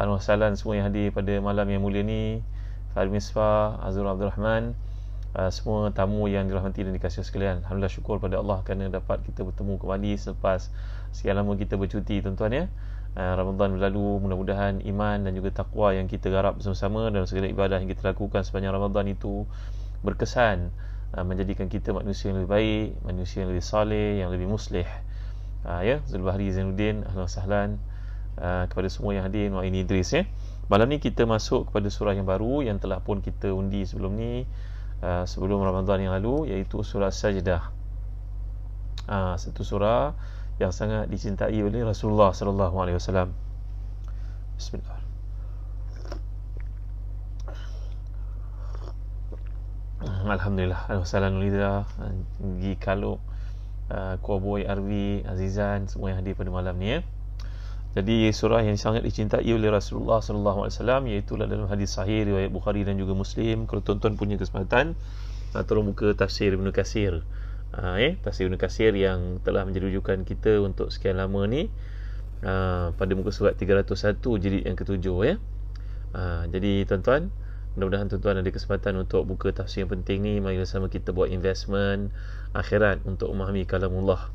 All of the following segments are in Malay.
Assalamualaikum semua yang hadir pada malam yang mulia ni Farid Misfa, Azrul Abdul Rahman uh, Semua tamu yang dirahmati dan dikasih sekalian Alhamdulillah syukur pada Allah kerana dapat kita bertemu kembali Selepas sekian lama kita bercuti tuan-tuan ya uh, Ramadan berlalu mudah-mudahan iman dan juga takwa yang kita garap bersama-sama Dan segala ibadah yang kita lakukan sepanjang Ramadan itu Berkesan uh, menjadikan kita manusia yang lebih baik Manusia yang lebih saleh, yang lebih muslih Ya, Zulbahri Zainuddin, Alhamdulillah. Uh, kepada semua yang hadir Nuain Idris ya. Malam ni kita masuk kepada surah yang baru yang telah pun kita undi sebelum ni uh, sebelum Ramadan yang lalu iaitu surah Sajdah. Uh, satu surah yang sangat dicintai oleh Rasulullah sallallahu alaihi wasallam. Bismillah. Alhamdulillah Al-Husalan Ulida Gi Kaluk uh, Arwi Azizan Semua yang hadir pada malam ni Eh. Jadi surah yang sangat dicintai oleh Rasulullah SAW iaitu dalam hadis sahih riwayat Bukhari dan juga Muslim. Kalau tuan-tuan punya kesempatan, tolong buka tafsir Ibn Kasir. Ha, eh? Tafsir Ibn Kasir yang telah menjadi rujukan kita untuk sekian lama ni. Ha, pada muka surat 301 Jadi yang ketujuh. Ya? Ha, jadi tuan-tuan, mudah-mudahan tuan-tuan ada kesempatan untuk buka tafsir yang penting ni. Mari sama kita buat investment akhirat untuk memahami kalamullah.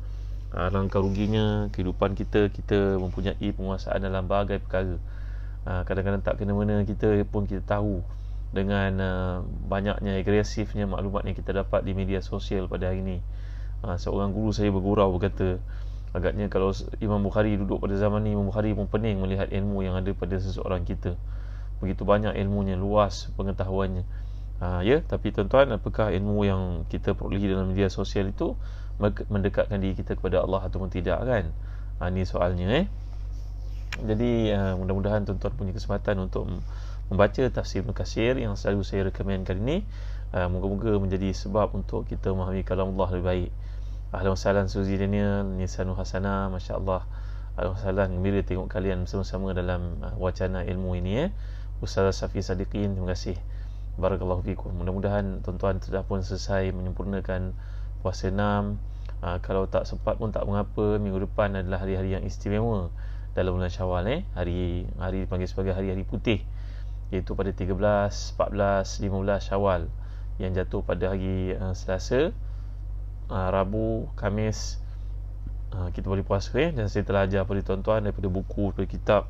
Ah, langkah ruginya kehidupan kita Kita mempunyai penguasaan dalam bagai perkara ah, Kadang-kadang tak kena mana kita pun kita tahu Dengan ah, banyaknya agresifnya maklumat yang kita dapat di media sosial pada hari ini Seorang guru saya bergurau berkata Agaknya kalau Imam Bukhari duduk pada zaman ini Imam Bukhari pun pening melihat ilmu yang ada pada seseorang kita Begitu banyak ilmunya, luas pengetahuannya Ya, tapi tuan-tuan apakah ilmu yang kita perolehi dalam media sosial itu mendekatkan diri kita kepada Allah ataupun tidak kan ha, ini soalnya eh jadi uh, mudah-mudahan tuan-tuan punya kesempatan untuk membaca tafsir Mekasir yang selalu saya rekomen kali ini uh, moga-moga menjadi sebab untuk kita memahami kalam Allah lebih baik Ahlan Salam sahlan Daniel, Nisanu Hasana, Masya Allah Ahlan wa gembira tengok kalian bersama-sama dalam ha, wacana ilmu ini eh. Ustazah Safi Sadiqin, terima kasih Barakallahu fikum Mudah-mudahan tuan-tuan sudah pun selesai menyempurnakan puasa enam ha, kalau tak sempat pun tak mengapa minggu depan adalah hari-hari yang istimewa dalam bulan syawal eh? hari hari dipanggil sebagai hari-hari putih iaitu pada 13, 14, 15 syawal yang jatuh pada hari uh, selasa uh, Rabu, Kamis uh, kita boleh puasa eh? dan saya telah ajar pada tuan-tuan daripada buku, daripada kitab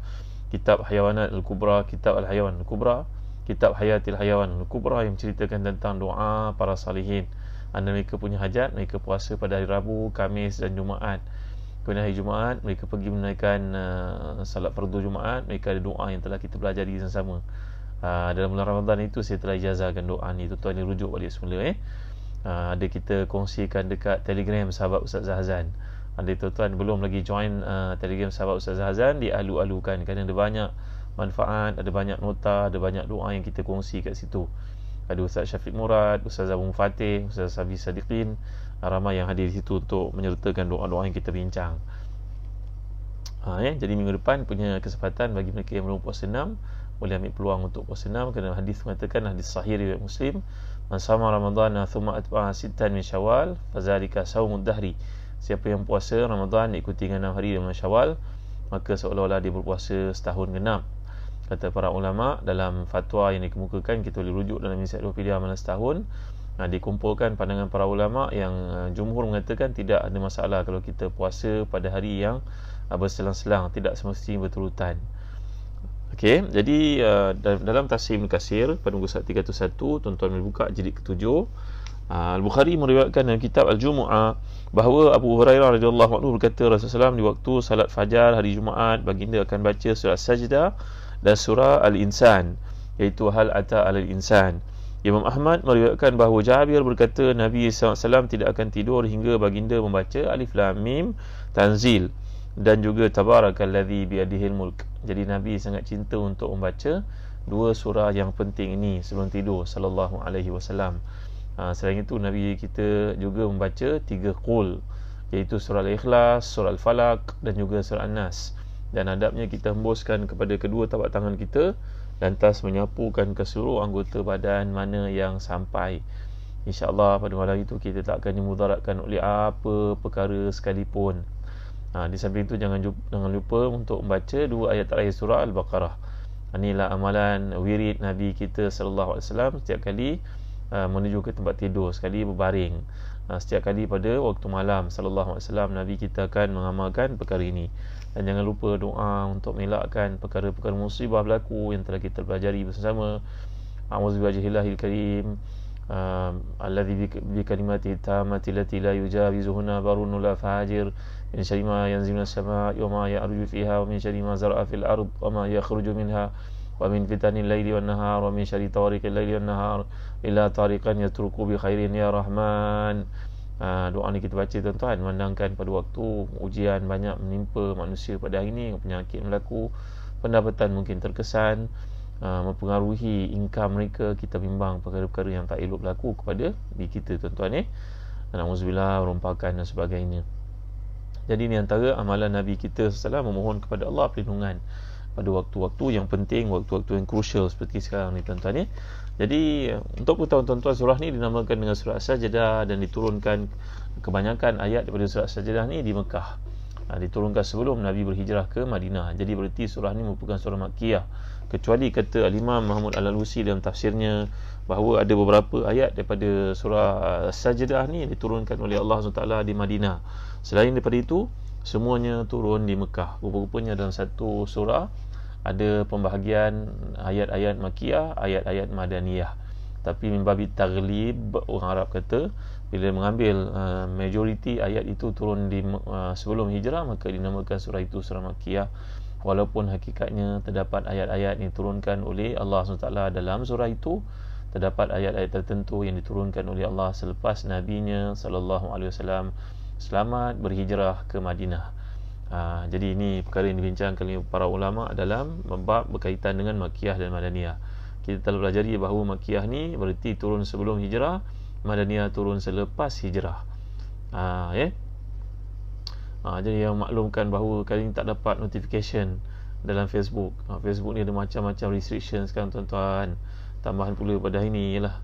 kitab Hayawanat Al-Kubra, kitab Al-Hayawan Al-Kubra kitab Hayatil Hayawan Al-Kubra yang menceritakan tentang doa para salihin anda mereka punya hajat mereka puasa pada hari Rabu, Kamis dan Jumaat. Kemudian hari Jumaat mereka pergi menunaikan uh, salat fardu Jumaat, mereka ada doa yang telah kita pelajari sama-sama. Uh, dalam bulan Ramadan itu saya telah ijazahkan doa ni tuan-tuan ni rujuk balik semula eh. Uh, ada kita kongsikan dekat Telegram sahabat Ustaz Zahzan. Anda tuan-tuan belum lagi join uh, Telegram sahabat Ustaz Zahzan dialu-alukan kerana ada banyak manfaat, ada banyak nota, ada banyak doa yang kita kongsi kat situ ada Ustaz Syafiq Murad, Ustaz Abu Fatih, Ustaz Sabi Sadiqin, ah, ramai yang hadir di situ untuk menyertakan doa-doa yang kita bincang. Ha, eh? jadi minggu depan punya kesempatan bagi mereka yang belum puasa enam boleh ambil peluang untuk puasa enam kerana hadis mengatakan hadis sahih riwayat Muslim, "Man sama Ramadan thumma atba'a sittan min Syawal, fazalika sawmud dahri." Siapa yang puasa ramadhan ikuti dengan enam hari dengan Syawal, maka seolah-olah dia berpuasa setahun genap kata para ulama dalam fatwa yang dikemukakan kita boleh rujuk dalam ensiklopedia mana setahun nah, dikumpulkan pandangan para ulama yang uh, jumhur mengatakan tidak ada masalah kalau kita puasa pada hari yang uh, berselang-selang tidak semestinya berturutan Okey, jadi uh, dalam tafsir Ibn Kasir pada muka surat 301 tuan-tuan boleh buka jilid ketujuh ah, Al-Bukhari meriwayatkan dalam kitab Al-Jumu'ah bahawa Abu Hurairah radhiyallahu anhu berkata Rasulullah SAW di waktu salat fajar hari Jumaat baginda akan baca surah sajdah dan surah Al-Insan iaitu Hal Ata Al-Insan Imam Ahmad meriwayatkan bahawa Jabir berkata Nabi SAW tidak akan tidur hingga baginda membaca Alif Lam Mim Tanzil dan juga Tabarakal Ladhi Biadihil jadi Nabi sangat cinta untuk membaca dua surah yang penting ini sebelum tidur sallallahu alaihi wasallam. Ha, selain itu Nabi kita juga membaca tiga qul iaitu surah Al-Ikhlas, surah Al-Falaq dan juga surah An-Nas dan adabnya kita hembuskan kepada kedua tapak tangan kita lantas menyapukan ke seluruh anggota badan mana yang sampai insyaAllah pada malam itu kita tak akan dimudaratkan oleh apa perkara sekalipun ha, di samping itu jangan lupa, jangan lupa untuk membaca dua ayat terakhir surah Al-Baqarah inilah amalan wirid Nabi kita SAW setiap kali uh, menuju ke tempat tidur sekali berbaring uh, setiap kali pada waktu malam SAW Nabi kita akan mengamalkan perkara ini dan jangan lupa doa untuk melakukan perkara-perkara musibah berlaku yang telah kita pelajari bersama a'udzu billahi karim alladhi bi kalimati tamati lati la yujawizuhuna barun la fajir min syarri ma yanzilu as-samaa wa ma ya'ruju fiha wa min syarri fil ard wa ma yakhruju minha wa min fitani laili wa an-nahar wa min syarri laili wa an-nahar ila tariqan yatruku bi khairin ya rahman Ah, doa ni kita baca tuan-tuan memandangkan pada waktu ujian banyak menimpa manusia pada hari ini penyakit berlaku pendapatan mungkin terkesan ah, mempengaruhi income mereka kita bimbang perkara-perkara yang tak elok berlaku kepada diri kita tuan-tuan eh? dan uzbillah rompakan dan sebagainya jadi ni antara amalan Nabi kita sallallahu memohon kepada Allah perlindungan pada waktu-waktu yang penting, waktu-waktu yang krusial seperti sekarang ni tuan-tuan ya. Jadi untuk pertama tuan-tuan surah ni dinamakan dengan surah sajadah dan diturunkan kebanyakan ayat daripada surah sajadah ni di Mekah. Ha, diturunkan sebelum Nabi berhijrah ke Madinah. Jadi berarti surah ni merupakan surah Makkiyah. Kecuali kata Al-Imam Muhammad Al-Alusi dalam tafsirnya bahawa ada beberapa ayat daripada surah uh, sajadah ni diturunkan oleh Allah SWT di Madinah. Selain daripada itu, semuanya turun di Mekah. Rupa-rupanya dalam satu surah ada pembahagian ayat-ayat makiyah, ayat-ayat madaniyah. Tapi membabi taglib orang Arab kata bila mengambil uh, majoriti ayat itu turun di uh, sebelum hijrah maka dinamakan surah itu surah makiyah walaupun hakikatnya terdapat ayat-ayat yang diturunkan oleh Allah SWT dalam surah itu terdapat ayat-ayat tertentu yang diturunkan oleh Allah selepas nabinya sallallahu alaihi wasallam selamat berhijrah ke Madinah Ha, jadi ini perkara yang dibincangkan oleh para ulama dalam bab berkaitan dengan Makiyah dan Madaniyah. Kita telah belajar bahawa Makiyah ni berarti turun sebelum hijrah, Madaniyah turun selepas hijrah. Ha, ya. Yeah? Ha, jadi yang maklumkan bahawa kali ini tak dapat notification dalam Facebook. Ha, Facebook ni ada macam-macam restriction sekarang tuan-tuan. Tambahan pula pada hari ni ialah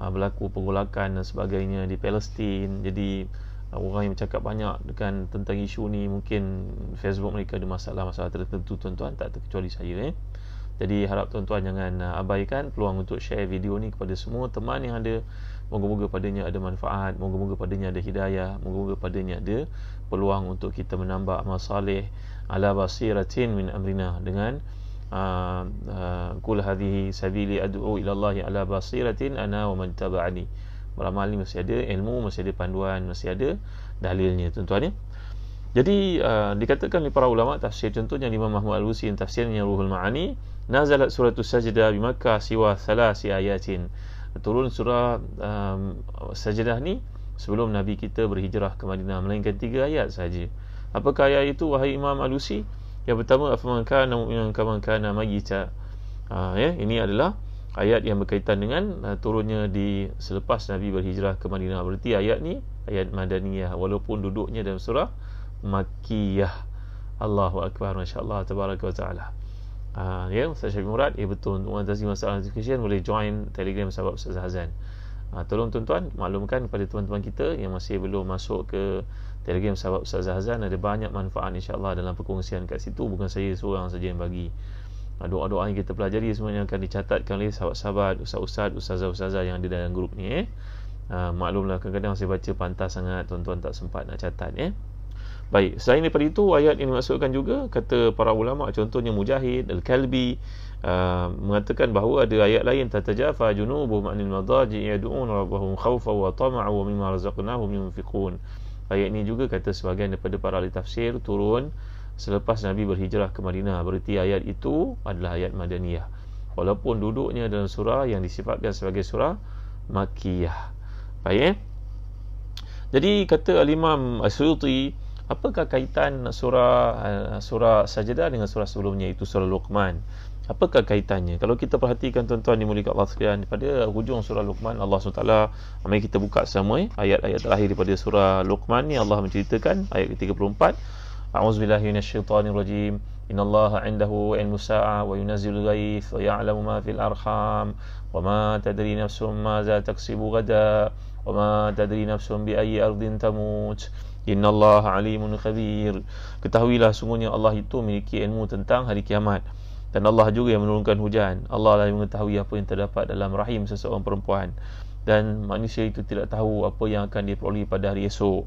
ha, berlaku pergolakan dan sebagainya di Palestin. Jadi orang yang bercakap banyak dengan tentang isu ni mungkin Facebook mereka ada masalah-masalah tertentu tuan-tuan tak terkecuali saya eh. Jadi harap tuan-tuan jangan uh, abaikan peluang untuk share video ni kepada semua teman yang ada moga-moga padanya ada manfaat, moga-moga padanya ada hidayah, moga-moga padanya ada peluang untuk kita menambah amal saleh ala basiratin min amrina dengan uh, uh, kul hadhihi sabili ad'u ila Allah ala basiratin ana wa man tabi'ani ulama ahli masih ada ilmu masih ada panduan masih ada dalilnya tuan-tuan ya jadi uh, dikatakan oleh para ulama tafsir contohnya Imam Mahmud Al-Wusi yang tafsirnya Ruhul Ma'ani nazalat suratul sajdah bimaka siwa salasi ayatin turun surah um, sajdah ni sebelum Nabi kita berhijrah ke Madinah melainkan tiga ayat saja. apakah ayat itu wahai Imam Al-Wusi yang pertama afman kana kamankan kama kana uh, ya, ini adalah ayat yang berkaitan dengan uh, turunnya di selepas Nabi berhijrah ke Madinah. Berarti ayat ni ayat Madaniyah walaupun duduknya dalam surah Makkiyah. Allahu akbar masya-Allah tabaraka wa taala. Uh, ya yeah, Ustaz Syafiq Murad, ya betul tuan-tuan tazim masalah education boleh join Telegram sahabat Ustaz Hazan. Uh, tolong tuan-tuan maklumkan kepada tuan-tuan kita yang masih belum masuk ke Telegram sahabat Ustaz Hazan ada banyak manfaat insyaallah, dalam perkongsian kat situ bukan saya seorang saja yang bagi doa-doa yang kita pelajari semuanya akan dicatatkan oleh sahabat-sahabat, ustaz-ustaz, ustazah-ustazah yang ada dalam grup ni eh. Ha, maklumlah kadang-kadang saya baca pantas sangat tuan-tuan tak sempat nak catat eh. Baik, selain daripada itu ayat ini masukkan juga kata para ulama contohnya Mujahid, Al-Kalbi uh, mengatakan bahawa ada ayat lain tatajafa junubu ma'nil madaji yad'un rabbahum khawfa wa tama'a wa mimma razaqnahum yunfiqun. Ayat ini juga kata sebagian daripada para ahli tafsir turun selepas Nabi berhijrah ke Madinah. Berarti ayat itu adalah ayat Madaniyah. Walaupun duduknya dalam surah yang disifatkan sebagai surah Makiyah. Baik eh? Jadi kata Al-Imam Asyuti, apakah kaitan surah eh, surah sajadah dengan surah sebelumnya itu surah Luqman? Apakah kaitannya? Kalau kita perhatikan tuan-tuan di mulia Allah sekalian Pada hujung surah Luqman Allah SWT Mari kita buka sama eh? Ayat-ayat terakhir daripada surah Luqman ni Allah menceritakan ayat 34 أعوذ بالله من الشيطان الرجيم إن الله عنده علم الساعة وينزل الغيث ويعلم ما في الأرحام وما تدري نفس ماذا تكسب غدا وما تدري نفس بأي أرض تموت إن الله عليم خبير Ketahuilah sungguhnya Allah itu memiliki ilmu tentang hari kiamat Dan Allah juga yang menurunkan hujan Allah lah yang mengetahui apa yang terdapat dalam rahim seseorang perempuan Dan manusia itu tidak tahu apa yang akan diperoleh pada hari esok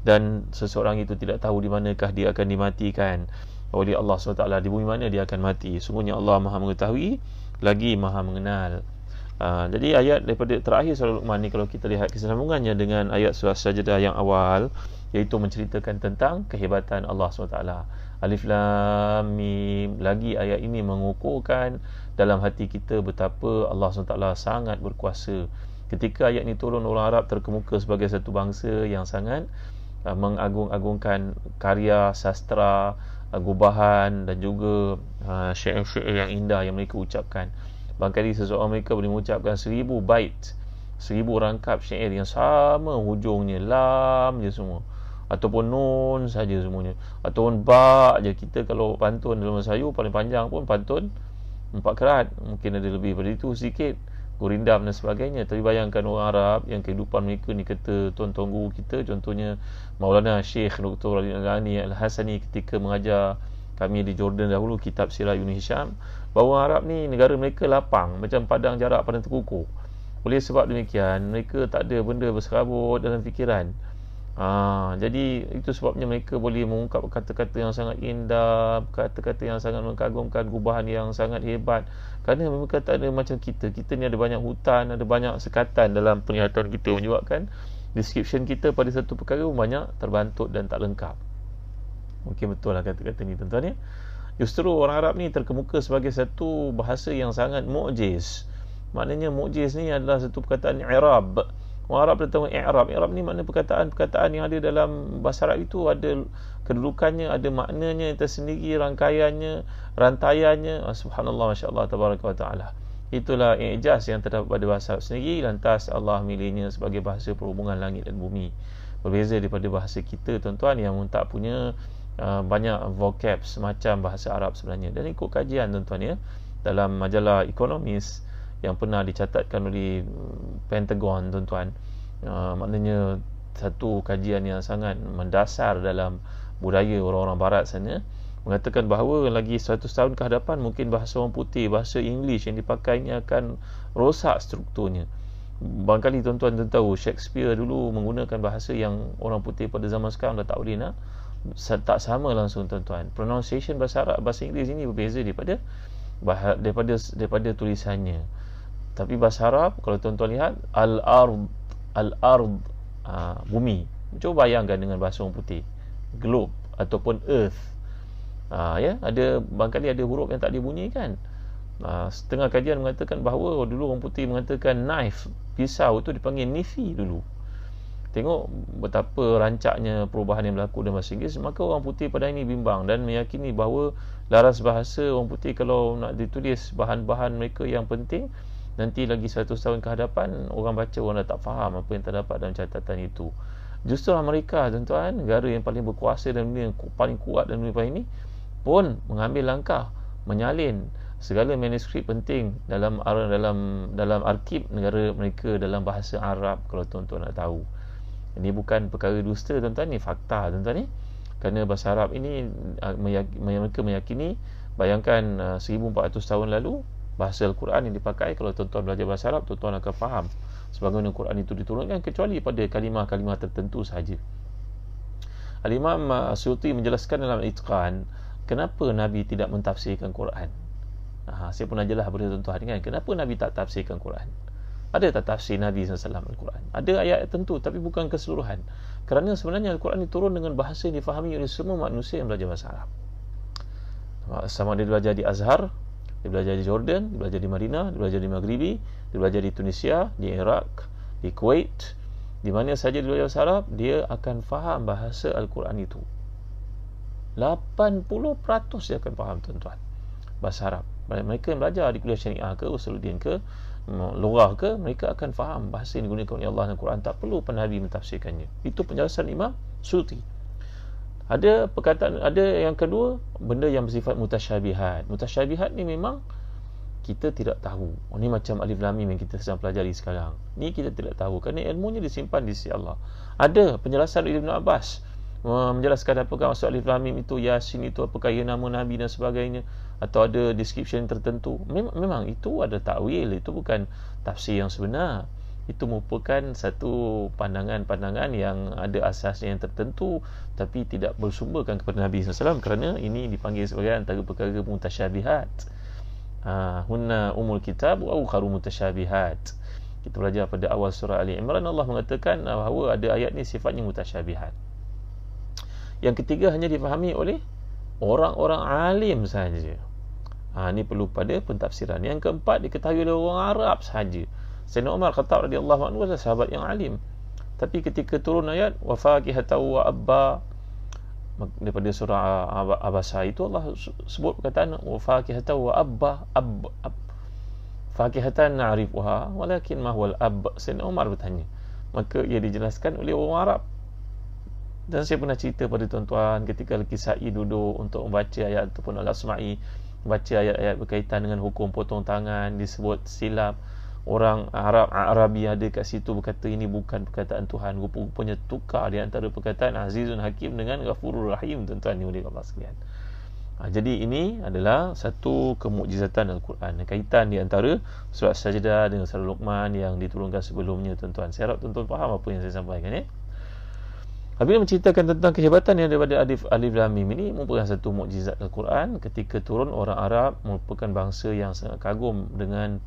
dan seseorang itu tidak tahu di manakah dia akan dimatikan oleh Allah SWT di bumi mana dia akan mati Semuanya Allah maha mengetahui lagi maha mengenal uh, jadi ayat daripada terakhir surah Luqman ni kalau kita lihat kesinambungannya dengan ayat surah sajadah yang awal iaitu menceritakan tentang kehebatan Allah SWT Alif Lam Mim lagi ayat ini mengukuhkan dalam hati kita betapa Allah SWT sangat berkuasa ketika ayat ini turun orang Arab terkemuka sebagai satu bangsa yang sangat Uh, mengagung-agungkan karya sastra gubahan dan juga uh, syair-syair yang indah yang mereka ucapkan bangkali sesuatu mereka boleh mengucapkan seribu bait seribu rangkap syair yang sama hujungnya lam je semua ataupun nun saja semuanya ataupun ba je kita kalau pantun dalam sayu paling panjang pun pantun empat kerat mungkin ada lebih daripada itu sikit gurindam dan sebagainya tapi bayangkan orang Arab yang kehidupan mereka ni kata tuan-tuan guru kita contohnya Maulana Syekh Dr. Al-Ghani Al-Hasani ketika mengajar kami di Jordan dahulu kitab Sirah Ibn Hisham bahawa Arab ni negara mereka lapang macam padang jarak pada terkukuh oleh sebab demikian mereka tak ada benda berserabut dalam fikiran Ha, jadi itu sebabnya mereka boleh mengungkap kata-kata yang sangat indah, kata-kata yang sangat mengagumkan, gubahan yang sangat hebat. Kerana mereka tak ada macam kita. Kita ni ada banyak hutan, ada banyak sekatan dalam penglihatan kita menyebabkan description kita pada satu perkara pun banyak terbantut dan tak lengkap. Mungkin betul lah kata-kata ni tuan-tuan ya. Justru orang Arab ni terkemuka sebagai satu bahasa yang sangat mu'jiz. Maknanya mu'jiz ni adalah satu perkataan Arab. Mu'arab tentang i'rab. I'rab ni makna perkataan-perkataan yang ada dalam bahasa Arab itu ada kedudukannya, ada maknanya tersendiri, rangkaiannya, rantaiannya. Ah, Subhanallah, masyaAllah, Allah, wa Ta'ala. Itulah i'jaz yang terdapat pada bahasa Arab sendiri. Lantas Allah milihnya sebagai bahasa perhubungan langit dan bumi. Berbeza daripada bahasa kita, tuan-tuan, yang tak punya uh, banyak vocab semacam bahasa Arab sebenarnya. Dan ikut kajian, tuan-tuan, ya. Dalam majalah Economist, yang pernah dicatatkan oleh mm, Pentagon tuan-tuan ah, maknanya satu kajian yang sangat mendasar dalam budaya orang-orang barat sana mengatakan bahawa lagi 100 tahun ke hadapan mungkin bahasa orang putih bahasa English yang dipakainya akan rosak strukturnya Barangkali tuan-tuan tahu Shakespeare dulu menggunakan bahasa yang orang putih pada zaman sekarang dah tak boleh nak tak sama langsung tuan-tuan. Pronunciation bahasa Arab bahasa Inggeris ini berbeza daripada daripada daripada tulisannya tapi bahasa Arab kalau tuan-tuan lihat al-ard al-ard ah, bumi cuba bayangkan dengan bahasa orang putih globe ataupun earth ha, ya ada barangkali ada huruf yang tak dibunyikan ha, setengah kajian mengatakan bahawa dulu orang putih mengatakan knife pisau itu dipanggil nifi dulu tengok betapa rancaknya perubahan yang berlaku dalam bahasa Inggeris maka orang putih pada ini bimbang dan meyakini bahawa laras bahasa orang putih kalau nak ditulis bahan-bahan mereka yang penting nanti lagi 100 tahun ke hadapan orang baca orang dah tak faham apa yang terdapat dalam catatan itu justru Amerika tuan-tuan negara yang paling berkuasa dan dunia yang paling kuat dan dunia ini pun mengambil langkah menyalin segala manuskrip penting dalam dalam dalam arkib negara mereka dalam bahasa Arab kalau tuan-tuan nak tahu ini bukan perkara dusta tuan-tuan ni fakta tuan-tuan ni kerana bahasa Arab ini ah, mereka meyakini bayangkan 1400 ah, tahun lalu bahasa Al-Quran yang dipakai kalau tuan-tuan belajar bahasa Arab tuan-tuan akan faham sebagaimana Al-Quran itu diturunkan kecuali pada kalimah-kalimah tertentu sahaja Al-Imam uh, Suti menjelaskan dalam Itqan kenapa Nabi tidak mentafsirkan Quran ha, saya pun ajalah kepada tuan-tuan kan? kenapa Nabi tak tafsirkan Quran ada tak tafsir Nabi SAW Al-Quran ada ayat tertentu tapi bukan keseluruhan kerana sebenarnya Al-Quran diturun dengan bahasa yang difahami oleh semua manusia yang belajar bahasa Arab sama dia belajar di Azhar dia belajar di Jordan, dia belajar di Madinah, dia belajar di Maghribi, dia belajar di Tunisia, di Iraq, di Kuwait, di mana saja dia belajar bahasa Arab, dia akan faham bahasa Al-Quran itu. 80% dia akan faham tuan-tuan bahasa Arab. Mereka yang belajar di kuliah syariah ke, usuluddin ke, mm, lughah ke, mereka akan faham bahasa yang digunakan oleh Allah dan Al-Quran. Tak perlu penabi mentafsirkannya. Itu penjelasan Imam Suti ada perkataan ada yang kedua benda yang bersifat mutasyabihat mutasyabihat ni memang kita tidak tahu ini oh, macam alif lam mim yang kita sedang pelajari sekarang ni kita tidak tahu kerana ilmunya disimpan di sisi Allah ada penjelasan Ibn Abbas menjelaskan apakah maksud alif lam mim itu yasin itu apakah ia nama nabi dan sebagainya atau ada description tertentu memang, memang itu ada takwil itu bukan tafsir yang sebenar itu merupakan satu pandangan-pandangan yang ada asasnya yang tertentu tapi tidak bersumberkan kepada Nabi SAW kerana ini dipanggil sebagai antara perkara mutasyabihat ah, hunna umul kitab wa ukharu mutasyabihat kita belajar pada awal surah Ali Imran Allah mengatakan bahawa ada ayat ni sifatnya mutasyabihat yang ketiga hanya difahami oleh orang-orang alim sahaja ha, ini perlu pada pentafsiran yang keempat diketahui oleh orang Arab sahaja Sayyidina Umar Khattab radhiyallahu anhu adalah sahabat yang alim. Tapi ketika turun ayat wa faqihata wa abba daripada surah Abasa itu Allah sebut perkataan wa faqihata wa abba ab, ab. Fakihatan na'rifuha Walakin mahwal ab Sayyidina Umar bertanya Maka ia dijelaskan oleh orang Arab Dan saya pernah cerita pada tuan-tuan Ketika Al-Kisai duduk untuk membaca ayat Ataupun Al-Asma'i Baca ayat-ayat berkaitan dengan hukum potong tangan Disebut silap orang Arab Arabi ada kat situ berkata ini bukan perkataan Tuhan rupa-rupanya tukar di antara perkataan Azizun Hakim dengan Ghafurur Rahim tuan-tuan ni oleh Allah sekalian ha, jadi ini adalah satu kemukjizatan Al-Quran kaitan di antara surat sajadah dengan surat Luqman yang diturunkan sebelumnya tuan-tuan saya harap tuan-tuan faham apa yang saya sampaikan ya Apabila menceritakan tentang kehebatan yang daripada Alif, Alif Lam Mim ini merupakan satu mukjizat Al-Quran ketika turun orang Arab merupakan bangsa yang sangat kagum dengan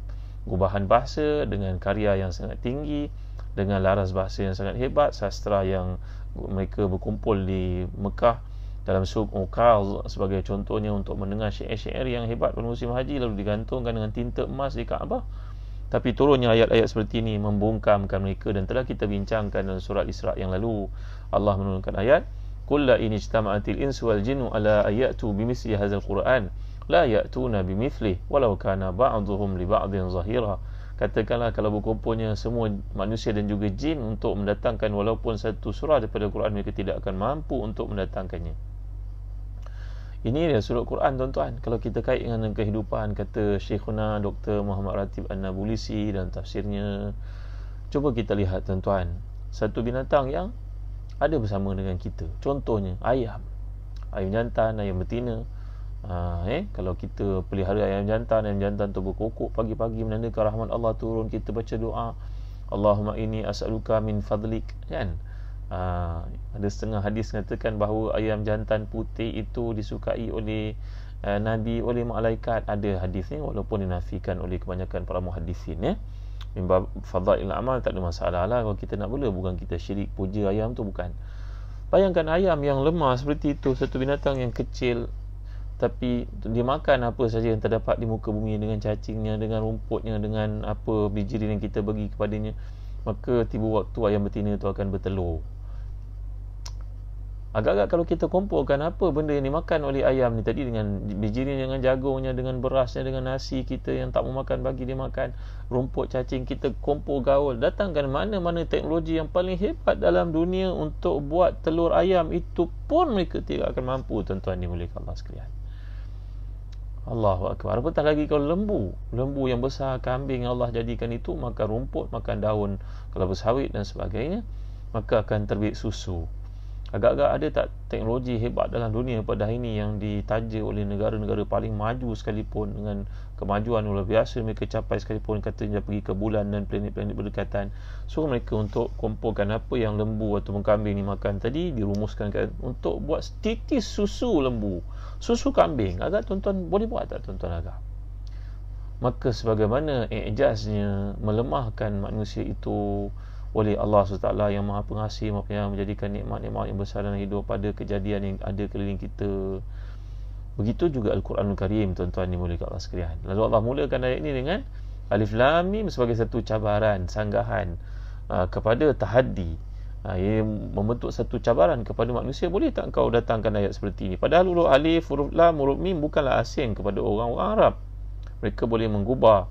gubahan bahasa dengan karya yang sangat tinggi dengan laras bahasa yang sangat hebat sastra yang mereka berkumpul di Mekah dalam sub Mukaz sebagai contohnya untuk mendengar syair-syair yang hebat pada musim haji lalu digantungkan dengan tinta emas di Kaabah tapi turunnya ayat-ayat seperti ini membungkamkan mereka dan telah kita bincangkan dalam surat Isra' yang lalu Allah menurunkan ayat Kulla ini jitama'atil insu wal jinnu ala ayatu bimisli hazal Qur'an la ya'tuna bimithli walau kana ba'dhum li ba'dhin zahira katakanlah kalau berkumpulnya semua manusia dan juga jin untuk mendatangkan walaupun satu surah daripada Quran mereka tidak akan mampu untuk mendatangkannya ini dia surah Quran tuan-tuan kalau kita kait dengan kehidupan kata Syekhuna Dr. Muhammad Ratib An-Nabulisi dan tafsirnya cuba kita lihat tuan-tuan satu binatang yang ada bersama dengan kita contohnya ayam ayam jantan ayam betina Ha, eh? Kalau kita pelihara ayam jantan, ayam jantan tu berkokok pagi-pagi menandakan rahmat Allah turun, kita baca doa. Allahumma ini as'aluka min fadlik. Kan? Ha, ada setengah hadis mengatakan bahawa ayam jantan putih itu disukai oleh uh, Nabi, oleh malaikat. Ada hadis ni walaupun dinafikan oleh kebanyakan para muhadisin. Eh? Ya. Mimba fadlail amal tak ada masalah lah. Kalau kita nak boleh, bukan kita syirik puja ayam tu, bukan. Bayangkan ayam yang lemah seperti itu, satu binatang yang kecil, tapi dia makan apa saja yang terdapat di muka bumi dengan cacingnya dengan rumputnya dengan apa bijirin yang kita bagi kepadanya maka tiba waktu ayam betina itu akan bertelur agak-agak kalau kita kumpulkan apa benda yang dimakan oleh ayam ni tadi dengan bijirin dengan jagungnya dengan berasnya dengan nasi kita yang tak makan bagi dia makan rumput cacing kita kumpul gaul datangkan mana-mana teknologi yang paling hebat dalam dunia untuk buat telur ayam itu pun mereka tidak akan mampu tuan-tuan dimuliakan Allah sekalian Allahu Akbar Apatah lagi kalau lembu Lembu yang besar Kambing Allah jadikan itu Makan rumput Makan daun kelabu sawit dan sebagainya Maka akan terbit susu Agak-agak ada tak teknologi hebat dalam dunia pada hari ini yang ditaja oleh negara-negara paling maju sekalipun dengan kemajuan luar biasa mereka capai sekalipun katanya dah pergi ke bulan dan planet-planet berdekatan suruh mereka untuk kumpulkan apa yang lembu atau kambing ni makan tadi dirumuskan kan untuk buat titis susu lembu susu kambing agak tuan-tuan boleh buat tak tuan-tuan agak maka sebagaimana ejasnya melemahkan manusia itu oleh Allah SWT yang maha pengasih yang menjadikan nikmat-nikmat yang besar dalam hidup pada kejadian yang ada keliling kita Begitu juga Al-Quranul Karim tuan-tuan yang mulia Allah sekalian. Lalu Allah mulakan ayat ini dengan Alif Lam Mim sebagai satu cabaran, sanggahan aa, uh, kepada tahaddi. Uh, ia membentuk satu cabaran kepada manusia. Boleh tak kau datangkan ayat seperti ini? Padahal huruf Alif, huruf Lam, huruf Mim bukanlah asing kepada orang-orang Arab. Mereka boleh mengubah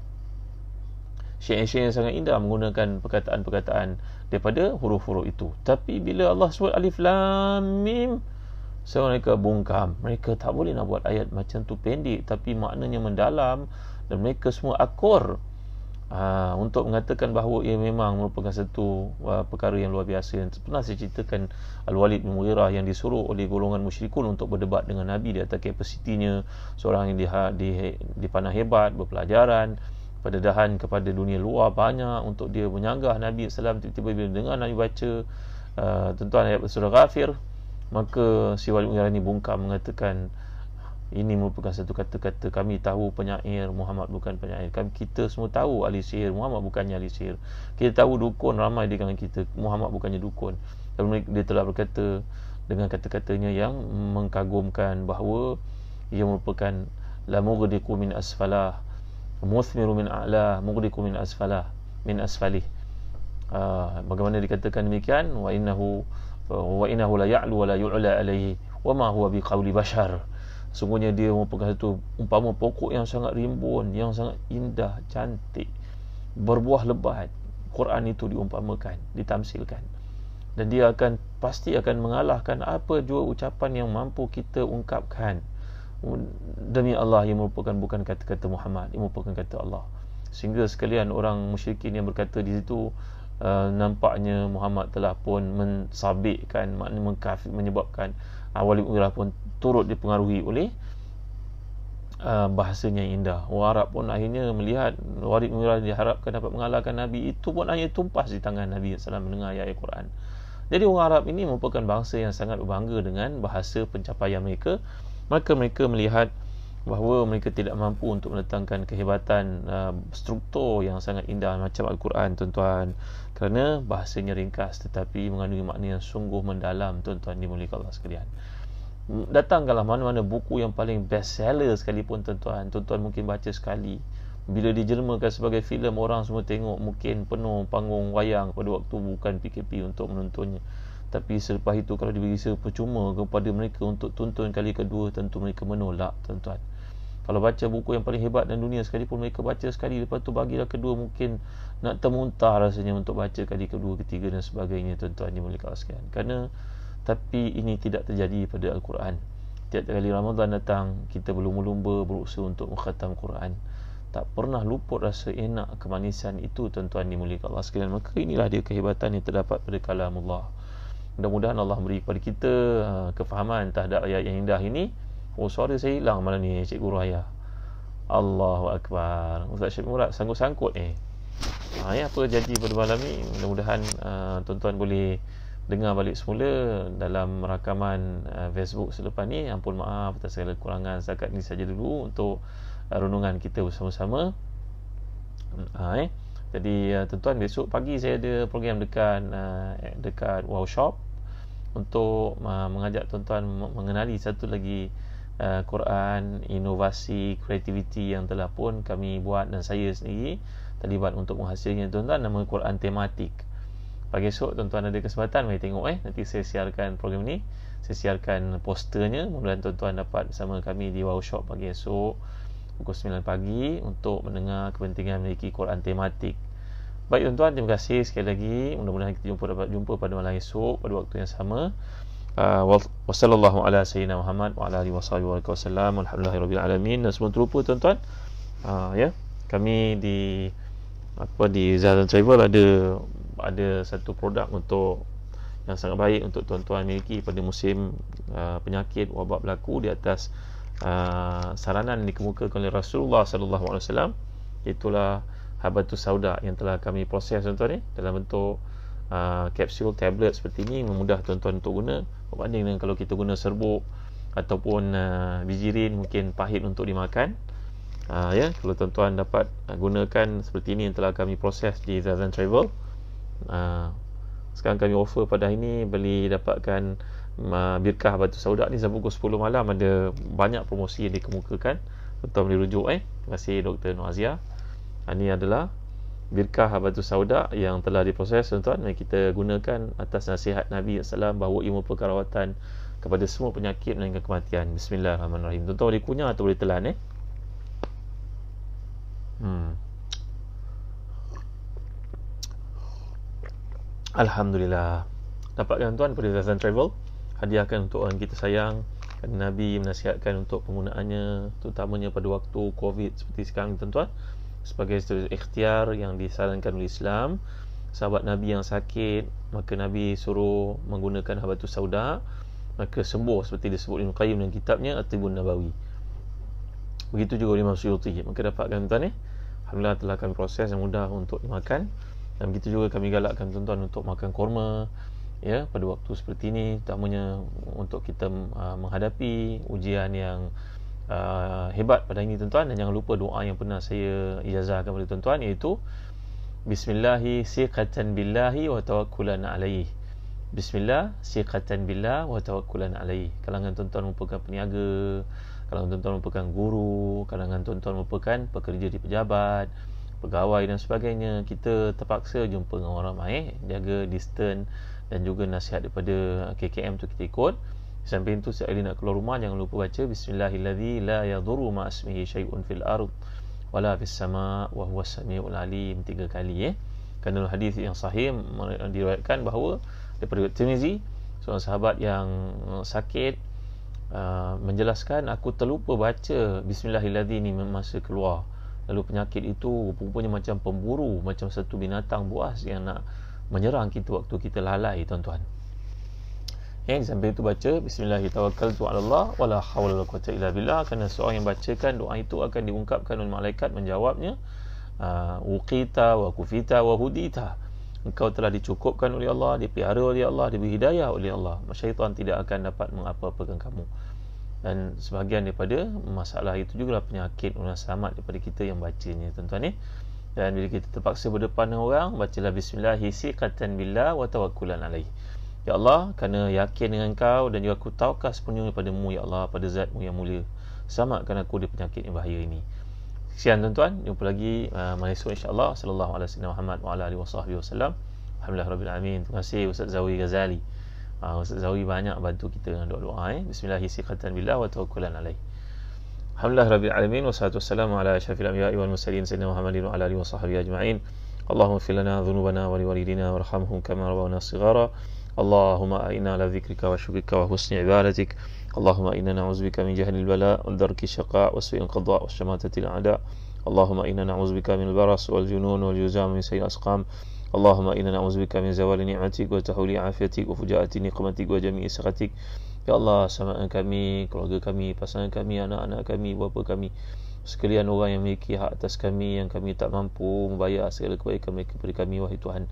syair-syair yang sangat indah menggunakan perkataan-perkataan daripada huruf-huruf itu. Tapi bila Allah sebut Alif Lam Mim, So mereka bungkam Mereka tak boleh nak buat ayat macam tu pendek Tapi maknanya mendalam Dan mereka semua akur uh, Untuk mengatakan bahawa ia memang merupakan satu uh, perkara yang luar biasa Yang pernah saya ceritakan Al-Walid bin Mughirah yang disuruh oleh golongan musyrikun Untuk berdebat dengan Nabi di atas kapasitinya Seorang yang diha- di, dipanah hebat, berpelajaran Pendedahan kepada dunia luar banyak Untuk dia menyanggah Nabi SAW Tiba-tiba bila dengar Nabi baca uh, ah, Tentuan ayat surah Ghafir maka si wali ular ini bungkam mengatakan ini merupakan satu kata-kata kami tahu penyair Muhammad bukan penyair kami, kita semua tahu ahli sihir Muhammad bukannya ahli sihir kita tahu dukun ramai di kalangan kita Muhammad bukannya dukun dan dia telah berkata dengan kata-katanya yang mengkagumkan bahawa ia merupakan la mughdiqu min asfalah muthmiru min a'la mughdiqu min asfalah min asfalih ah, bagaimana dikatakan demikian wa innahu wa innahu la ya'lu wa la yu'la alayhi wa ma huwa biqauli bashar sungguhnya dia merupakan satu umpama pokok yang sangat rimbun yang sangat indah cantik berbuah lebat Quran itu diumpamakan ditamsilkan dan dia akan pasti akan mengalahkan apa jua ucapan yang mampu kita ungkapkan demi Allah yang merupakan bukan kata-kata Muhammad ia merupakan kata Allah sehingga sekalian orang musyrikin yang berkata di situ Uh, nampaknya Muhammad telah pun mensabikkan maknanya mengkafir menyebabkan uh, ulama pun turut dipengaruhi oleh uh, bahasanya indah. Warab pun akhirnya melihat Walid bin Mughirah diharapkan dapat mengalahkan Nabi itu pun hanya tumpas di tangan Nabi sallallahu mendengar ayat Al-Quran. Jadi orang Arab ini merupakan bangsa yang sangat berbangga dengan bahasa pencapaian mereka. Maka mereka melihat bahawa mereka tidak mampu untuk mendatangkan kehebatan uh, struktur yang sangat indah macam Al-Quran tuan-tuan kerana bahasanya ringkas tetapi mengandungi makna yang sungguh mendalam tuan-tuan dimuliakan Allah sekalian hmm, Datanglah mana-mana buku yang paling best seller sekalipun tuan-tuan tuan-tuan mungkin baca sekali bila dijelmakan sebagai filem orang semua tengok mungkin penuh panggung wayang pada waktu bukan PKP untuk menontonnya tapi selepas itu kalau diberi percuma kepada mereka untuk tonton kali kedua tentu mereka menolak tuan-tuan kalau baca buku yang paling hebat dalam dunia sekali pun mereka baca sekali lepas tu bagilah kedua mungkin nak termuntah rasanya untuk baca kali kedua ketiga dan sebagainya tuan-tuan yang mulia sekalian kerana tapi ini tidak terjadi pada Al-Quran tiap kali Ramadan datang kita belum lumba berusaha untuk mengkhatam Quran tak pernah luput rasa enak kemanisan itu tuan-tuan yang mulia Allah sekalian maka inilah dia kehebatan yang terdapat pada kalam mudah-mudahan Allah beri kepada kita ha, kefahaman terhadap ayat yang indah ini Oh suara saya hilang malam ni Cik Guru Ayah Allahu Akbar Ustaz Syed Murad sanggup-sanggup. eh ha, ya, Apa jadi pada malam ni Mudah-mudahan uh, tuan-tuan boleh Dengar balik semula Dalam rakaman uh, Facebook selepas ni ya Ampun maaf atas segala kekurangan Setakat ni saja dulu untuk uh, Renungan kita bersama-sama ha, eh. Jadi uh, tuan-tuan besok pagi saya ada program dekat uh, dekat workshop untuk uh, mengajak tuan-tuan mengenali satu lagi uh, Quran inovasi kreativiti yang telah pun kami buat dan saya sendiri terlibat untuk menghasilkan tuan-tuan nama Quran tematik pagi esok tuan-tuan ada kesempatan mari tengok eh nanti saya siarkan program ni saya siarkan posternya mudah-mudahan tuan-tuan dapat bersama kami di workshop pagi esok pukul 9 pagi untuk mendengar kepentingan memiliki Quran tematik baik tuan-tuan terima kasih sekali lagi mudah-mudahan kita jumpa dapat jumpa pada malam esok pada waktu yang sama Ah, Wassalamualaikum warahmatullahi wabarakatuh. Muhammad wa ala alhamdulillah rabbil alamin dan semua terlupa tuan-tuan uh, ya yeah. kami di apa di Zazan Travel ada ada satu produk untuk yang sangat baik untuk tuan-tuan miliki pada musim uh, penyakit wabak berlaku di atas uh, saranan yang dikemukakan oleh Rasulullah sallallahu alaihi wasallam itulah Habatus Sauda yang telah kami proses tuan-tuan ni dalam bentuk uh, kapsul tablet seperti ini memudah tuan-tuan untuk guna berbanding dengan kalau kita guna serbuk ataupun uh, bijirin mungkin pahit untuk dimakan uh, ya yeah. kalau tuan-tuan dapat uh, gunakan seperti ini yang telah kami proses di Zazan Travel uh, sekarang kami offer pada hari ini beli dapatkan uh, birkah batu saudak ni sampai pukul 10 malam ada banyak promosi yang dikemukakan tuan-tuan boleh rujuk eh terima kasih Dr. Noazia ini adalah birkah batu sauda yang telah diproses tuan-tuan dan kita gunakan atas nasihat Nabi SAW bahawa ilmu perkarawatan kepada semua penyakit dan kematian Bismillahirrahmanirrahim tuan-tuan boleh kunyah atau boleh telan eh hmm. Alhamdulillah dapatkan tuan pada Zazan Travel hadiahkan untuk orang kita sayang Nabi menasihatkan untuk penggunaannya terutamanya pada waktu COVID seperti sekarang tuan-tuan sebagai ikhtiar yang disarankan oleh Islam sahabat Nabi yang sakit maka Nabi suruh menggunakan habatus sauda maka sembuh seperti disebut Ibn Qayyim dalam kitabnya Atibun Nabawi begitu juga Imam Suyuti maka dapatkan tuan ni eh? Alhamdulillah telah kami proses yang mudah untuk dimakan dan begitu juga kami galakkan tuan-tuan untuk makan korma ya pada waktu seperti ini utamanya untuk kita uh, menghadapi ujian yang uh, hebat pada ini tuan-tuan dan jangan lupa doa yang pernah saya ijazahkan kepada tuan-tuan iaitu bismillah siqatan billahi wa tawakkulan alaihi bismillah siqatan billah wa tawakkulan alaihi kalangan tuan-tuan merupakan peniaga kalangan tuan-tuan merupakan guru kalangan tuan-tuan merupakan pekerja di pejabat pegawai dan sebagainya kita terpaksa jumpa dengan orang ramai jaga distance dan juga nasihat daripada KKM tu kita ikut Sampai itu sekali nak keluar rumah jangan lupa baca Bismillahilladzi la yadhuru ma asmihi syai'un fil ard wala fis sama wa huwa samiul alim tiga kali eh. Kerana hadis yang sahih diriwayatkan bahawa daripada Tirmizi seorang sahabat yang uh, sakit Uh, menjelaskan aku terlupa baca Bismillahilladzi ni masa keluar lalu penyakit itu rupanya macam pemburu macam satu binatang buas yang nak menyerang kita waktu kita lalai tuan-tuan Eh, di samping itu baca Bismillahirrahmanirrahim ala Allah wala hawla wala quwata illa billah kerana seorang yang bacakan doa itu akan diungkapkan oleh malaikat menjawabnya ah, uqita wa kufita wa hudita engkau telah dicukupkan oleh Allah dipiara oleh Allah diberi hidayah oleh Allah syaitan tidak akan dapat mengapa-apakan kamu dan sebahagian daripada masalah itu juga lah penyakit ulang selamat daripada kita yang bacanya tuan-tuan eh? dan bila kita terpaksa berdepan dengan orang bacalah bismillah hisiqatan billah wa tawakkulan alaihi Ya Allah, kerana yakin dengan kau dan juga aku tawakal sepenuhnya padamu, Ya Allah, pada zatmu yang mulia. Selamatkan aku di penyakit yang bahaya ini. Sekian tuan-tuan, jumpa lagi uh, malam esok insya-Allah. Sallallahu alaihi wasallam Muhammad wa ala alihi wasahbihi wasallam. Alhamdulillah rabbil alamin. Terima kasih Ustaz Zawi Ghazali. Uh, Ustaz Zawi banyak bantu kita dengan doa-doa eh. Bismillahirrahmanirrahim billah wa tawakkalan alaihi. Alhamdulillah rabbil alamin wassalatu wassalamu ala asyrafil anbiya'i wal mursalin sayyidina Muhammadin wa ala alihi wasahbihi ajma'in. Allahumma fil lana dhunubana wa liwalidina warhamhum kama rabbawana shighara. اللهم أعنا على ذكرك وشكرك وحسن عبادتك اللهم إنا نعوذ بك من جهل البلاء والدرك الشقاء وسوء القضاء والشماتة الأعداء اللهم إنا نعوذ بك من البرص والجنون والجزام من سيء الأسقام اللهم إنا نعوذ بك من زوال نعمتك وتحول عافيتك وفجاءة نقمتك وجميع سخطك يا الله سماء كمي كرغ كمي بسان كمي أنا أنا كمي وابا كمي sekalian orang yang memiliki hak atas kami yang kami tak mampu membayar segala kebaikan mereka beri kami wahai Tuhan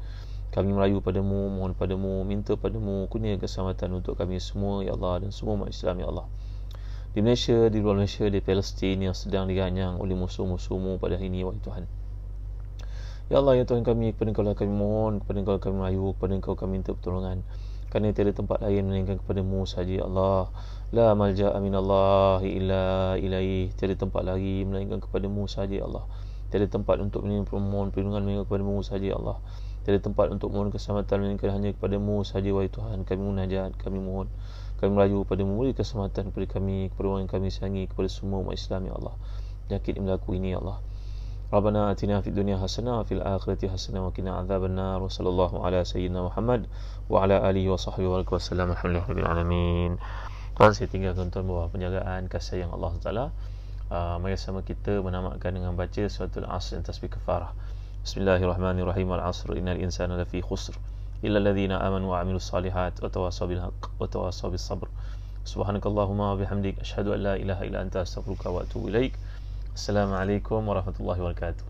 kami merayu padamu mohon padamu minta padamu kurnia keselamatan untuk kami semua ya Allah dan semua umat Islam ya Allah di Malaysia di luar Malaysia di Palestin yang sedang diganyang oleh musuh-musuhmu pada hari ini wahai Tuhan Ya Allah ya Tuhan kami kepada Engkau lah kami mohon kepada Engkau lah kami merayu kepada Engkau kami minta pertolongan kerana tiada tempat lain melainkan kepadamu sahaja ya Allah la malja amin Allah illa ilaihi tiada tempat lagi melainkan kepadamu sahaja ya Allah tiada tempat untuk menerima permohonan perlindungan melainkan kepadamu sahaja ya Allah Tiada tempat untuk mohon keselamatan melainkan hanya kepadamu sahaja, wahai Tuhan. Kami munajat, kami mohon. Kami merayu kepada memberi keselamatan kepada kami, kepada orang yang kami sayangi, kepada semua umat Islam, ya Allah. Penyakit yang berlaku ini, ya Allah. Rabbana atina fid dunya hasanah wa fil akhirati hasanah wa qina adzabannar wa sallallahu ala sayyidina Muhammad wa ala alihi wa sahbihi wa sallam alhamdulillahi alamin. Tuan saya tinggalkan tuan bawah penjagaan kasih sayang Allah Taala. Uh, mari sama kita menamatkan dengan baca suatu al-asr dan tasbih kafarah. بسم الله الرحمن الرحيم والعصر إن الإنسان لفي خسر إلا الذين آمنوا وعملوا الصالحات وتواصوا بالحق وتواصوا بالصبر سبحانك اللهم وبحمدك أشهد أن لا إله إلا أنت أستغفرك وأتوب إليك السلام عليكم ورحمة الله وبركاته